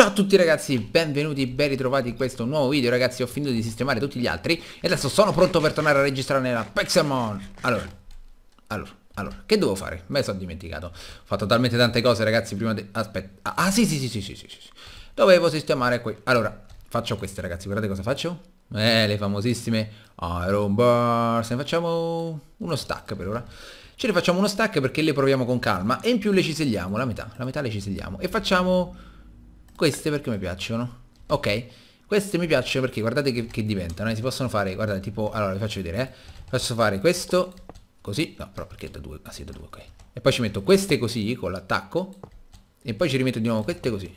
Ciao a tutti ragazzi, benvenuti, ben ritrovati in questo nuovo video Ragazzi ho finito di sistemare tutti gli altri E adesso sono pronto per tornare a registrare nella Pexelmon Allora, allora, allora, che devo fare? Me sono dimenticato Ho fatto talmente tante cose ragazzi prima di... Aspetta, ah, ah, sì, sì sì sì sì sì sì Dovevo sistemare qui Allora, faccio queste ragazzi, guardate cosa faccio Eh, le famosissime Iron Bars Ne facciamo uno stack per ora Ce ne facciamo uno stack perché le proviamo con calma E in più le ciselliamo, la metà, la metà le ciselliamo E facciamo queste perché mi piacciono. Ok. Queste mi piacciono perché guardate che, che diventano, eh? si possono fare, guardate, tipo, allora vi faccio vedere, eh. Posso fare questo, così, no, però perché è da due, ah sì, da due, ok. E poi ci metto queste così, con l'attacco, e poi ci rimetto di nuovo queste così.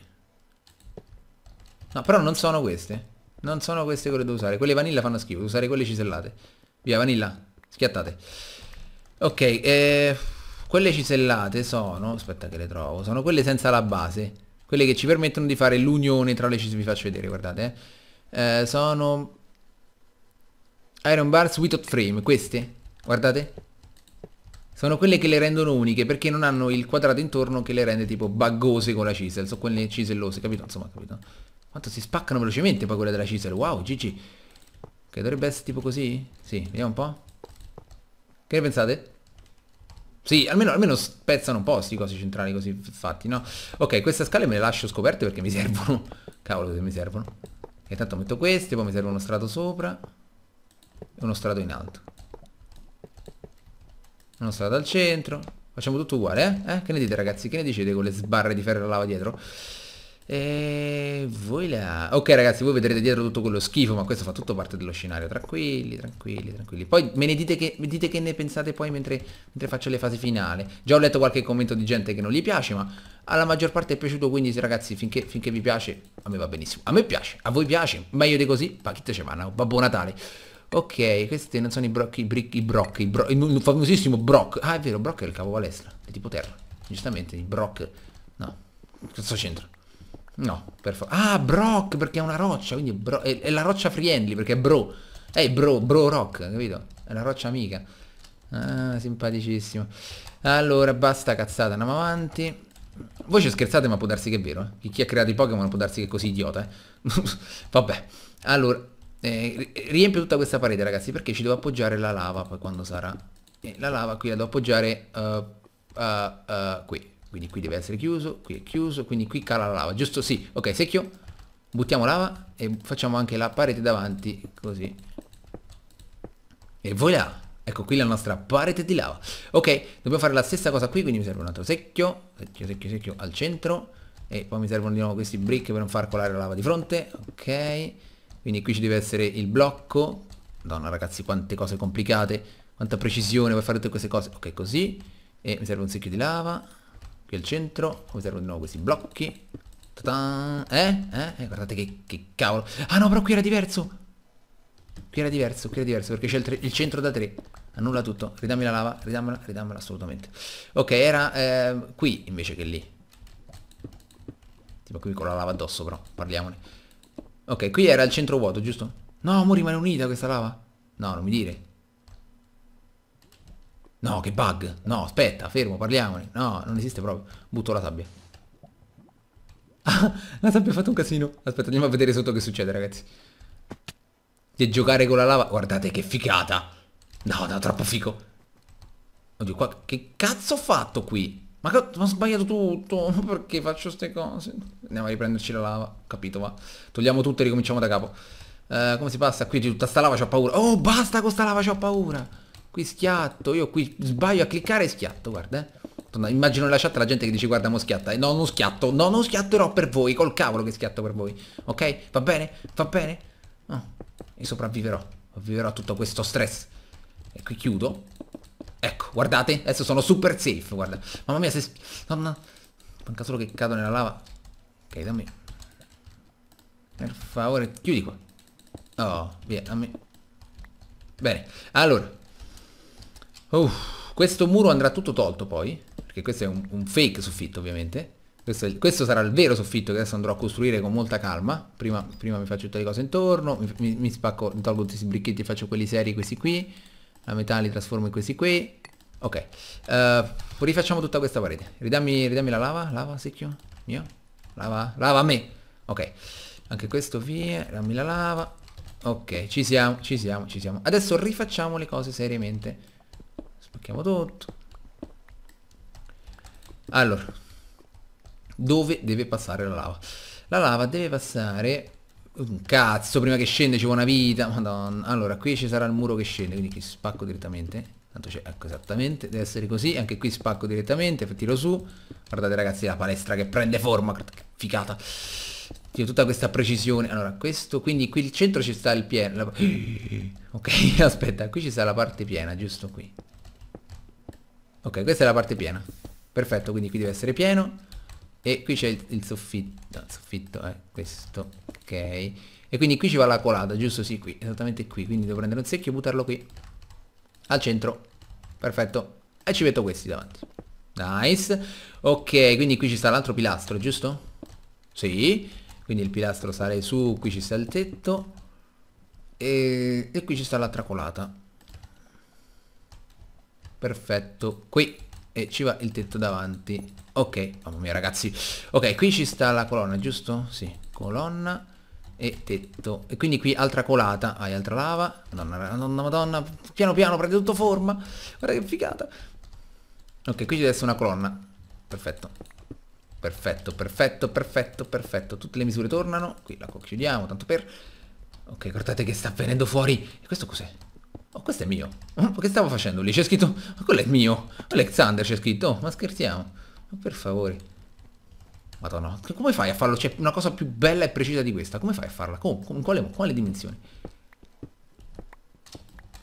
No, però non sono queste, non sono queste quelle devo usare, quelle vanilla fanno schifo, devo usare quelle cisellate. Via, vanilla, schiattate. Ok, eh, quelle cisellate sono, aspetta che le trovo, sono quelle senza la base quelle che ci permettono di fare l'unione tra le cifre, vi faccio vedere, guardate, eh. eh sono Iron Bars without frame, queste, guardate, sono quelle che le rendono uniche perché non hanno il quadrato intorno che le rende tipo baggose con la chisel, sono quelle cisellose, capito? Insomma, capito? Quanto si spaccano velocemente poi quelle della chisel, wow, GG. Che dovrebbe essere tipo così? Sì, vediamo un po'. Che ne pensate? Sì, almeno, almeno spezzano un po' sti cosi centrali così fatti, no? Ok, queste scale me le lascio scoperte perché mi servono. Cavolo che mi servono. E tanto metto queste, poi mi serve uno strato sopra e uno strato in alto. Uno strato al centro. Facciamo tutto uguale, eh? eh? Che ne dite ragazzi? Che ne dicete con le sbarre di ferro lava dietro? E voi la... Ok ragazzi, voi vedrete dietro tutto quello schifo, ma questo fa tutto parte dello scenario. Tranquilli, tranquilli, tranquilli. Poi me ne dite che, dite che ne pensate poi mentre, mentre, faccio le fasi finali. Già ho letto qualche commento di gente che non gli piace, ma alla maggior parte è piaciuto, quindi ragazzi, finché, finché vi piace, a me va benissimo. A me piace, a voi piace, meglio di così, pacchette ce vanno, Babbo Natale. Ok, questi non sono i brocchi, i Brick, i Brock, i il famosissimo Brock. Ah è vero, Brock è il palestra, è tipo terra. Giustamente, il Brock... No, cosa c'entra? No, per forza. Ah, Brock, perché è una roccia, quindi bro è, è, la roccia friendly, perché è bro. Ehi, bro, bro rock, capito? È la roccia amica. Ah, simpaticissimo. Allora, basta cazzata, andiamo avanti. Voi ci scherzate, ma può darsi che è vero, eh? Chi ha creato i Pokémon può darsi che è così idiota, eh? Vabbè. Allora, eh, riempio tutta questa parete, ragazzi, perché ci devo appoggiare la lava poi quando sarà. Eh, la lava qui la devo appoggiare uh, uh, uh, qui quindi qui deve essere chiuso, qui è chiuso, quindi qui cala la lava, giusto? Sì, ok, secchio, buttiamo lava e facciamo anche la parete davanti, così. E voilà, ecco qui la nostra parete di lava. Ok, dobbiamo fare la stessa cosa qui, quindi mi serve un altro secchio, secchio, secchio, secchio al centro, e poi mi servono di nuovo questi brick per non far colare la lava di fronte, ok, quindi qui ci deve essere il blocco, Madonna ragazzi quante cose complicate, quanta precisione per fare tutte queste cose, ok così, e mi serve un secchio di lava, qui al centro osservo di nuovo questi blocchi Ta eh? eh? eh? guardate che, che, cavolo ah no però qui era diverso qui era diverso qui era diverso perché c'è il, il, centro da tre annulla tutto ridammi la lava ridammela ridammela assolutamente ok era eh, qui invece che lì tipo qui con la lava addosso però parliamone ok qui era il centro vuoto giusto no mo rimane unita questa lava no non mi dire No, che bug. No, aspetta, fermo, parliamone. No, non esiste proprio. Butto la sabbia. la sabbia ha fatto un casino. Aspetta, andiamo a vedere sotto che succede, ragazzi. Di giocare con la lava. Guardate che figata. No, no, troppo fico. Oddio, qua... Che cazzo ho fatto qui? Ma, ma ho sbagliato tutto. Perché faccio queste cose? Andiamo a riprenderci la lava. Capito, va. Togliamo tutto e ricominciamo da capo. Uh, come si passa? Qui di tutta sta lava c'ho paura. Oh, basta con sta lava c'ho paura qui schiatto, io qui sbaglio a cliccare e schiatto, guarda, eh. immagino la chat la gente che dice guarda mo schiatta, eh, no non schiatto, no non schiatterò per voi, col cavolo che schiatto per voi, ok? Va bene? Va bene? Oh, e sopravviverò, sopravviverò tutto questo stress. E qui chiudo. Ecco, guardate, adesso sono super safe, guarda. Mamma mia, se... Donna... Manca solo che cado nella lava. Ok, dammi... Per favore, chiudi qua. Oh, via, dammi... Bene, allora... Uff, oh, questo muro andrà tutto tolto poi, perché questo è un, un fake soffitto ovviamente. Questo, il, questo, sarà il vero soffitto che adesso andrò a costruire con molta calma. Prima, prima mi faccio tutte le cose intorno, mi, mi, mi spacco, mi tolgo tutti i bricchetti e faccio quelli seri, questi qui. La metà li trasformo in questi qui. Ok, uh, rifacciamo tutta questa parete. Ridammi, ridammi la lava, lava secchio, mio. Lava, lava a me. Ok, anche questo via, dammi la lava. Ok, ci siamo, ci siamo, ci siamo. Adesso rifacciamo le cose seriamente. Spacchiamo tutto. Allora, dove deve passare la lava? La lava deve passare... Un cazzo, prima che scende ci vuole una vita, madonna. Allora, qui ci sarà il muro che scende, quindi che spacco direttamente. Tanto c'è, ecco esattamente, deve essere così, anche qui spacco direttamente, tiro su. Guardate ragazzi la palestra che prende forma, figata. Tiro tutta questa precisione. Allora, questo, quindi qui il centro ci sta il pieno. La... Ok, aspetta, qui ci sta la parte piena, giusto qui. Ok, questa è la parte piena. Perfetto, quindi qui deve essere pieno. E qui c'è il, il, soffitto. Il soffitto è questo. Ok. E quindi qui ci va la colata, giusto? Sì, qui. Esattamente qui. Quindi devo prendere un secchio e buttarlo qui. Al centro. Perfetto. E ci metto questi davanti. Nice. Ok, quindi qui ci sta l'altro pilastro, giusto? Sì. Quindi il pilastro sale su, qui ci sta il tetto. E, e qui ci sta l'altra colata perfetto qui e ci va il tetto davanti ok mamma mia ragazzi ok qui ci sta la colonna giusto? sì colonna e tetto e quindi qui altra colata hai altra lava madonna, madonna madonna piano piano prende tutto forma guarda che figata ok qui ci deve essere una colonna perfetto perfetto perfetto perfetto perfetto tutte le misure tornano qui la chiudiamo tanto per ok guardate che sta venendo fuori e questo cos'è? Oh, questo è mio. Ma che stavo facendo lì? C'è scritto... Ma quello è mio. Alexander c'è scritto. ma scherziamo. Ma per favore. Madonna, come fai a farlo? C'è una cosa più bella e precisa di questa. Come fai a farla? Con, con quale, quale dimensioni?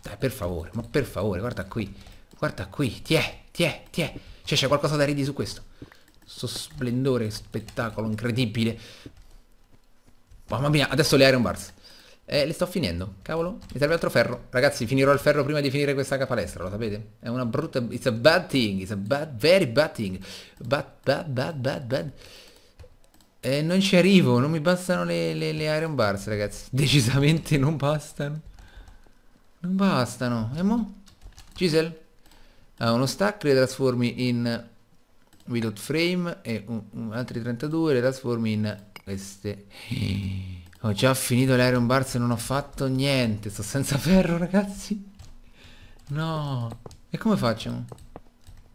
Dai, per favore. Ma per favore, guarda qui. Guarda qui. Tiè, tiè, tiè. Cioè, c'è qualcosa da ridi su questo. Sto splendore, spettacolo incredibile. Mamma mia, adesso le Iron Bars. Eh, le sto finendo, cavolo. Mi serve altro ferro. Ragazzi, finirò il ferro prima di finire questa capalestra, lo sapete? È una brutta... It's a bad thing, it's a bad, very bad thing. Bad, bad, bad, bad, bad. Eh, non ci arrivo, non mi bastano le, le, le iron bars, ragazzi. Decisamente non bastano. Non bastano. E mo? Gisel? Ha ah, uno stack, le trasformi in... Without frame e un, un, altri 32 le trasformi in queste... Ho già finito l'Iron Bars e non ho fatto niente. Sto senza ferro, ragazzi. No. E come faccio?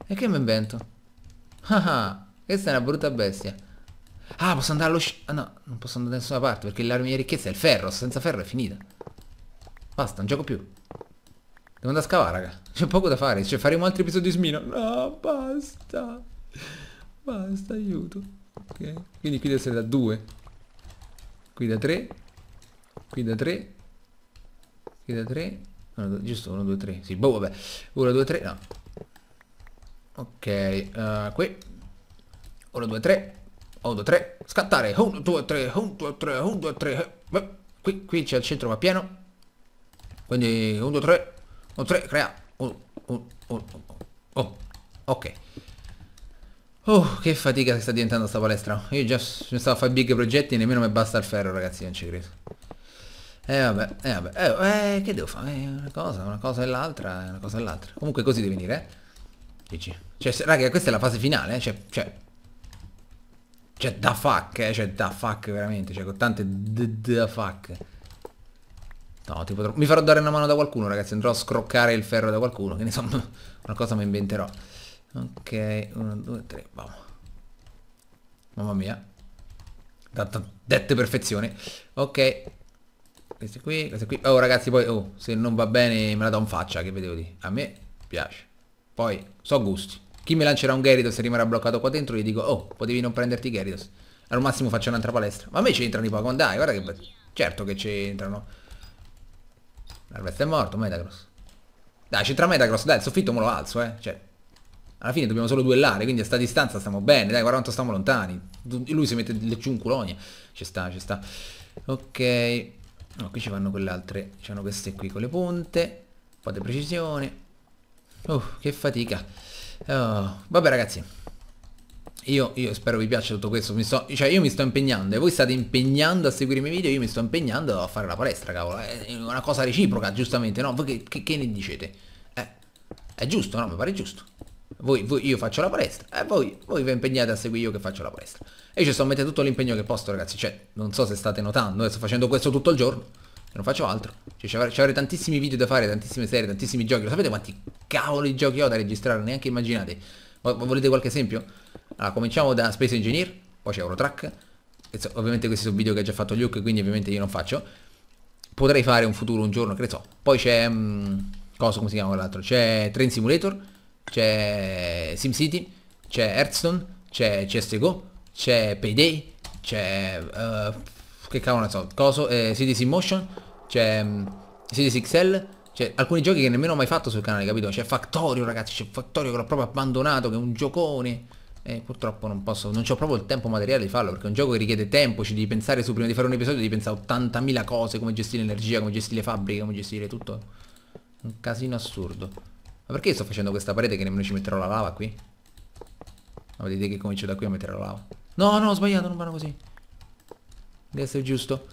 E che mi invento? Ah, ah, questa è una brutta bestia. Ah, posso andare allo... Ah, no, non posso andare da nessuna parte perché la mia ricchezza è il ferro. Senza ferro è finita. Basta, non gioco più. Devo andare a scavare, raga. C'è poco da fare. Cioè, faremo altri episodi di Smino. No, basta. Basta, aiuto. Ok. Quindi qui deve essere da due qui da 3 qui da 3 qui da 3 no, giusto 1 2 3 sì boh vabbè 1 2 3 no ok uh, qui 1 2 3 1 2 3 scattare 1 2 3 1 2 3 1 2 3 qui qui c'è il centro va pieno quindi 1 2 3 1 3 crea 1 1 1 oh ok Oh, che fatica che sta diventando sta palestra. Io già mi stavo a fare big progetti e nemmeno mi basta il ferro, ragazzi, non ci credo. Eh vabbè, eh vabbè, eh, eh che devo fare? Eh, una cosa, una cosa e l'altra, eh, una cosa e l'altra. Comunque così devi venire, eh. Dici. Cioè, raga, questa è la fase finale, eh? Cioè, cioè... Cioè, da fuck, eh? Cioè, da fuck, veramente. Cioè, con tante da fuck. No, tipo, mi farò dare una mano da qualcuno, ragazzi. Andrò a scroccare il ferro da qualcuno, che ne so. Una cosa mi inventerò. Ok, 1, 2, 3, vamo. Mamma mia. Tanta dette perfezione. Ok. Queste qui, queste qui. Oh ragazzi, poi, oh, se non va bene me la do in faccia, che vedevo di. A me piace. Poi, so gusti. Chi mi lancerà un Geridos e rimarrà bloccato qua dentro, gli dico, oh, potevi non prenderti Geridos. Al massimo faccio un'altra palestra. Ma a me c'entrano i Pokémon, dai, guarda che bello. Certo che c'entrano. L'Arvest è morto, Metagross. Dai, c'entra Metagross, dai, il soffitto me lo alzo, eh. Cioè, alla fine dobbiamo solo duellare, quindi a sta distanza stiamo bene, dai, guarda quanto stiamo lontani. Lui si mette le ciunculonie. Ci sta, ci sta. Ok. No, qui ci vanno quelle altre, ci vanno queste qui con le punte. Un po' di precisione. Oh, che fatica. Oh. Vabbè ragazzi. Io, io, spero vi piaccia tutto questo, mi sto, cioè io mi sto impegnando e voi state impegnando a seguire i miei video, io mi sto impegnando a fare la palestra, cavolo, è una cosa reciproca, giustamente, no? Voi che, che, che ne dicete? Eh, è giusto, no? Mi pare giusto voi, voi, io faccio la palestra e eh, voi, voi vi impegnate a seguire io che faccio la palestra. E io ci sto mettendo tutto l'impegno che posso ragazzi, cioè non so se state notando, eh, sto facendo questo tutto il giorno, non faccio altro. Cioè avrei, avrei tantissimi video da fare, tantissime serie, tantissimi giochi, lo sapete quanti cavolo di giochi ho da registrare, neanche immaginate. Volete qualche esempio? Allora cominciamo da Space Engineer, poi c'è Eurotrack, so, ovviamente questi sono video che ha già fatto Luke, quindi ovviamente io non faccio. Potrei fare un futuro un giorno, che ne so. Poi c'è... Mm, cosa, come si chiama quell'altro? C'è Train Simulator c'è SimCity, c'è Hearthstone, c'è CSGO, c'è Payday, c'è... Uh, che cavolo ne so, coso, eh, in Motion, c'è um, mm, CDC XL, c'è alcuni giochi che nemmeno ho mai fatto sul canale, capito? C'è Factorio ragazzi, c'è Factorio che l'ho proprio abbandonato, che è un giocone. E purtroppo non posso, non ho proprio il tempo materiale di farlo perché è un gioco che richiede tempo, ci devi pensare su prima di fare un episodio, devi pensare a 80.000 cose, come gestire l'energia, come gestire le fabbriche, come gestire tutto. Un casino assurdo. Ma perché sto facendo questa parete che nemmeno ci metterò la lava qui? Ma vedete che comincio da qui a mettere la lava. No, no, ho sbagliato, non vanno così. Deve essere giusto.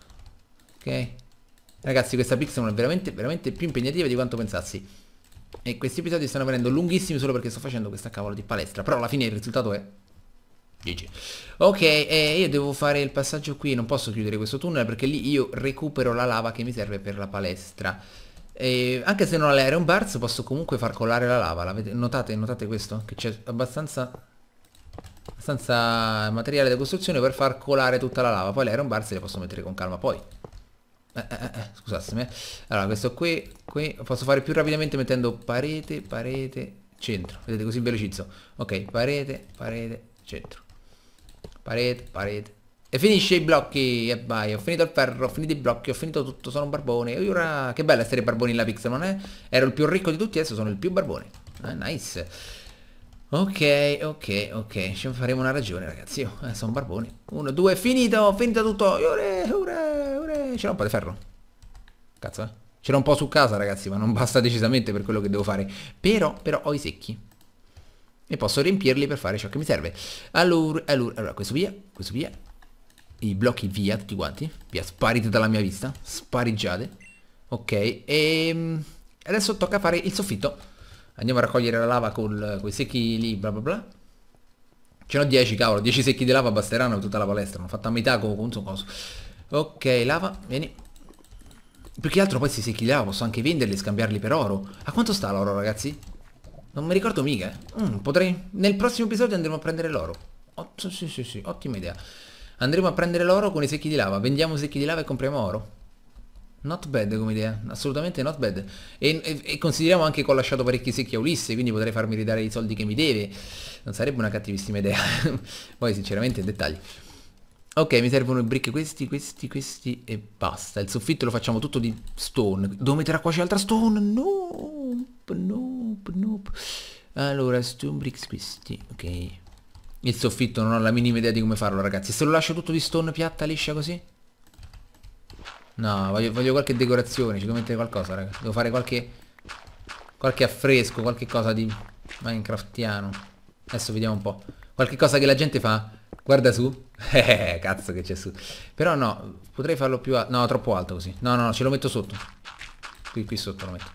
Ok. Ragazzi, questa pixel è veramente, veramente più impegnativa di quanto pensassi. E questi episodi stanno venendo lunghissimi solo perché sto facendo questa cavolo di palestra. Però alla fine il risultato è... GG. Ok, e io devo fare il passaggio qui. Non posso chiudere questo tunnel perché lì io recupero la lava che mi serve per la palestra. E anche se non ha l'Aeron Bars posso comunque far colare la lava. La notate, notate questo? Che c'è abbastanza, abbastanza materiale da costruzione per far colare tutta la lava. Poi l'Aeron Bars le posso mettere con calma poi. Eh, eh, eh, eh scusatemi. Eh. Allora questo qui, qui posso fare più rapidamente mettendo parete, parete, centro. Vedete così velocizzo. Ok, parete, parete, centro. Parete, parete, e finisce i blocchi e vai, ho finito il ferro, ho finito i blocchi, ho finito tutto, sono un barbone. E ora... Che bello essere barboni la pixel, non è? Ero il più ricco di tutti, adesso sono il più barbone. Ah, nice. Ok, ok, ok, ci faremo una ragione ragazzi, io eh, sono barboni. Uno, due, finito, finito tutto. Ore, ore, ore. C'era un po' di ferro. Cazzo, eh. C'era un po' su casa ragazzi, ma non basta decisamente per quello che devo fare. Però, però ho i secchi. E posso riempirli per fare ciò che mi serve. Allora, allora, allora, questo via, questo via, i blocchi via tutti quanti. Via, sparite dalla mia vista. Spariggiate. Ok, e ehm, adesso tocca fare il soffitto. Andiamo a raccogliere la lava con quei secchi lì, bla bla bla. Ce n'ho 10, cavolo, 10 secchi di lava basteranno tutta la palestra. L'ho fatto a metà con un so coso. Ok, lava, vieni. più che altro poi questi secchi di lava posso anche venderli e scambiarli per oro. A quanto sta l'oro, ragazzi? Non mi ricordo mica. Eh. Mm, potrei... Nel prossimo episodio andremo a prendere l'oro. sì, sì, sì, ottima idea. Andremo a prendere l'oro con i secchi di lava. Vendiamo i secchi di lava e compriamo oro. Not bad come idea, assolutamente not bad. E, e, e, consideriamo anche che ho lasciato parecchi secchi a Ulisse, quindi potrei farmi ridare i soldi che mi deve. Non sarebbe una cattivissima idea. Poi sinceramente dettagli. Ok, mi servono i brick questi, questi, questi e basta. Il soffitto lo facciamo tutto di stone. Devo mettere qua c'è altra stone? No, nope, nope, nope. Allora, stone bricks questi, ok. Il soffitto non ho la minima idea di come farlo ragazzi. Se lo lascio tutto di stone piatta, liscia così? No, voglio, voglio qualche decorazione, ci devo mettere qualcosa ragazzi Devo fare qualche... Qualche affresco, qualche cosa di Minecraftiano. Adesso vediamo un po'. Qualche cosa che la gente fa. Guarda su. Eh, eh, cazzo che c'è su. Però no, potrei farlo più alto. No, troppo alto così. No, no, no, ce lo metto sotto. Qui, qui sotto lo metto.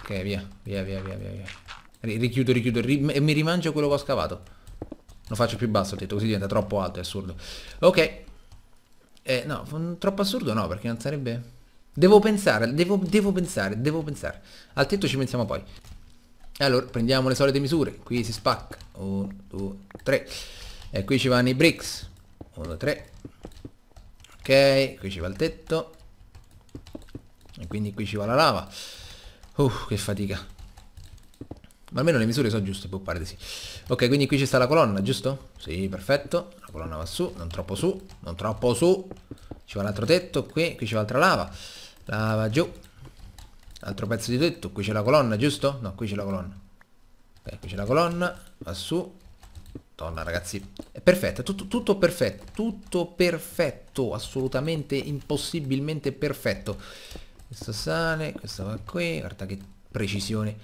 Ok, via, via, via, via. via richiudo, richiudo ri e mi rimangio quello che ho scavato. Lo faccio più basso il tetto, così diventa troppo alto, è assurdo. Ok. Eh, no, mm, troppo assurdo no, perché non sarebbe... Devo pensare, devo, devo pensare, devo pensare. Al tetto ci pensiamo poi. Allora, prendiamo le solite misure. Qui si spacca. 1, 2, 3. E qui ci vanno i bricks. 1, 2, 3. Ok, qui ci va il tetto. E quindi qui ci va la lava. Uff, uh, che fatica. Ma almeno le misure sono giuste, può pare di sì. Ok, quindi qui ci sta la colonna, giusto? Sì, perfetto. La colonna va su, non troppo su, non troppo su. Ci va l'altro tetto, qui, qui c'è va l'altra lava. Lava giù. Altro pezzo di tetto, qui c'è la colonna, giusto? No, qui c'è la colonna. Ok, qui c'è la colonna, va su. Madonna ragazzi, è perfetto, tutto, tutto perfetto, tutto perfetto, assolutamente impossibilmente perfetto. Questo sale, questo va qui, guarda che precisione.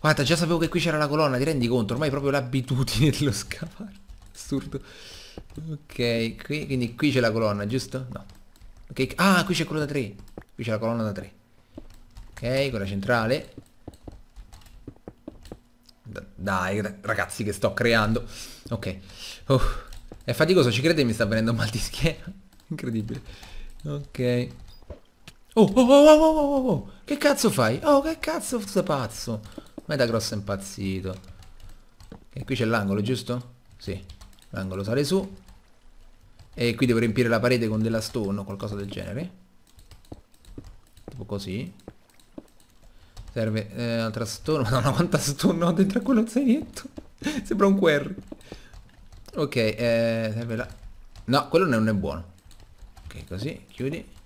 Guarda, già sapevo che qui c'era la colonna, ti rendi conto? Ormai proprio l'abitudine dello scavare. Assurdo. Ok, qui, quindi qui c'è la colonna, giusto? No. Ok Ah, qui c'è quello da 3. Qui c'è la colonna da 3. Ok, quella centrale. Dai, ragazzi, che sto creando. Ok. Oh, è faticoso, ci crede mi sta venendo un mal di schiena. Incredibile. Ok. Oh, oh, oh, oh, oh, oh, oh. oh. Che cazzo fai? Oh, che cazzo sto pazzo? Ma è da grosso impazzito. E qui c'è l'angolo, giusto? Sì. L'angolo sale su. E qui devo riempire la parete con della stone o qualcosa del genere. Tipo così. Serve eh, un'altra stone. Madonna, quanta stone ho dentro a quello zainetto. Sembra un query. Ok, eh, serve la... No, quello non è buono. Ok, così, chiudi.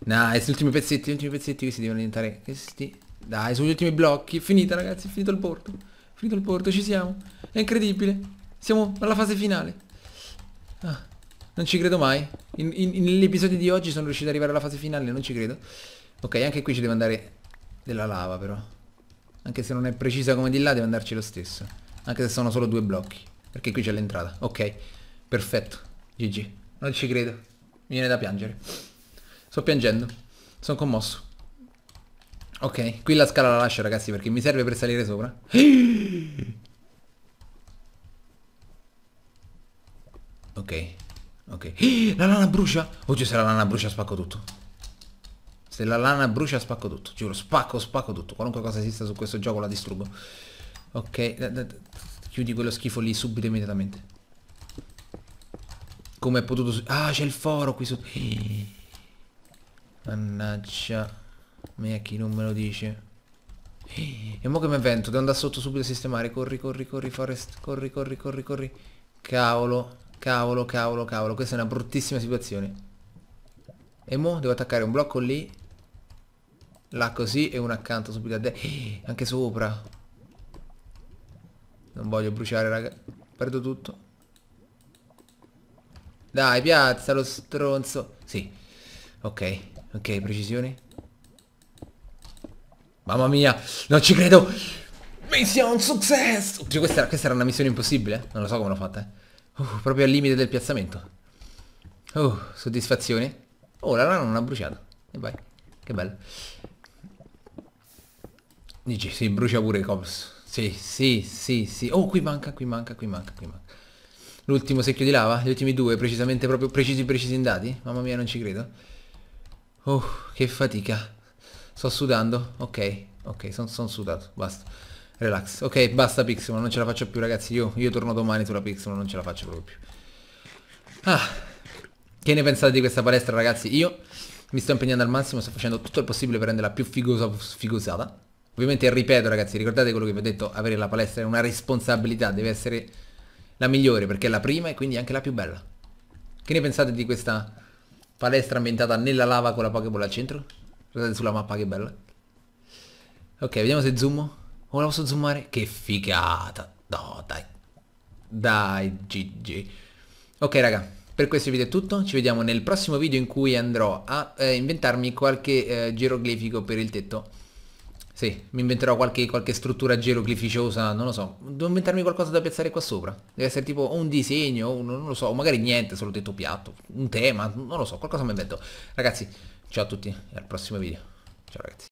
Nice, gli ultimi pezzetti, gli ultimi pezzetti che si devono diventare questi. Dai, sugli ultimi blocchi. Finita ragazzi, è finito il porto. finito il porto, ci siamo. È incredibile. Siamo alla fase finale. Ah, non ci credo mai. In, in, nell'episodio di oggi sono riuscito ad arrivare alla fase finale, non ci credo. Ok, anche qui ci deve andare della lava però. Anche se non è precisa come di là, deve andarci lo stesso. Anche se sono solo due blocchi. Perché qui c'è l'entrata. Ok, perfetto. GG. Non ci credo. Mi viene da piangere. Sto piangendo. Sono commosso. Ok, qui la scala la lascio ragazzi perché mi serve per salire sopra. Ok, ok. La lana brucia! Oggi se la lana brucia spacco tutto. Se la lana brucia spacco tutto, giuro, spacco, spacco tutto. Qualunque cosa esista su questo gioco la distruggo. Ok, chiudi quello schifo lì subito immediatamente. Come è potuto... Ah, c'è il foro qui sotto. Mannaggia. Me chi non me lo dice. Eh, e mo che mi avvento, devo andare sotto subito a sistemare. Corri, corri, corri, Forest. Corri, corri, corri, corri. Cavolo, cavolo, cavolo, cavolo. Questa è una bruttissima situazione. E mo devo attaccare un blocco lì. Là così e uno accanto subito a destra. Eh, anche sopra. Non voglio bruciare, raga. Perdo tutto. Dai, piazza lo stronzo. Sì. Ok. Ok, precisione. Mamma mia, non ci credo. Mission success! Cioè, questa, questa, era una missione impossibile? Non lo so come l'ho fatta, eh. Uh, proprio al limite del piazzamento. Uh, soddisfazione. Oh, la rana non ha bruciato. E vai. Che bello. Dici, si brucia pure i cops. Sì, sì, sì, sì. Oh, qui manca, qui manca, qui manca, qui manca. L'ultimo secchio di lava? Gli ultimi due, precisamente proprio precisi precisi in dati? Mamma mia, non ci credo. Oh, che fatica. Sto sudando? Ok, ok, sono son sudato, basta. Relax. Ok, basta Pixelmon, non ce la faccio più ragazzi. Io, io torno domani sulla Pixelmon, non ce la faccio proprio più. Ah, che ne pensate di questa palestra ragazzi? Io mi sto impegnando al massimo, sto facendo tutto il possibile per renderla più figosa, figosata. Ovviamente ripeto ragazzi, ricordate quello che vi ho detto, avere la palestra è una responsabilità, deve essere la migliore perché è la prima e quindi anche la più bella. Che ne pensate di questa Palestra ambientata nella lava con la Pokéball al centro. Guardate sulla mappa che bella. Ok, vediamo se zoom. Come la posso zoomare? Che figata. No, dai. Dai, GG. Ok, raga. Per questo video è tutto. Ci vediamo nel prossimo video in cui andrò a eh, inventarmi qualche eh, geroglifico per il tetto. Sì, mi inventerò qualche, qualche struttura geroglificiosa, non lo so. Devo inventarmi qualcosa da piazzare qua sopra. Deve essere tipo un disegno, un, non lo so, magari niente, solo tetto piatto, un tema, non lo so, qualcosa mi invento. Ragazzi, ciao a tutti e al prossimo video. Ciao ragazzi.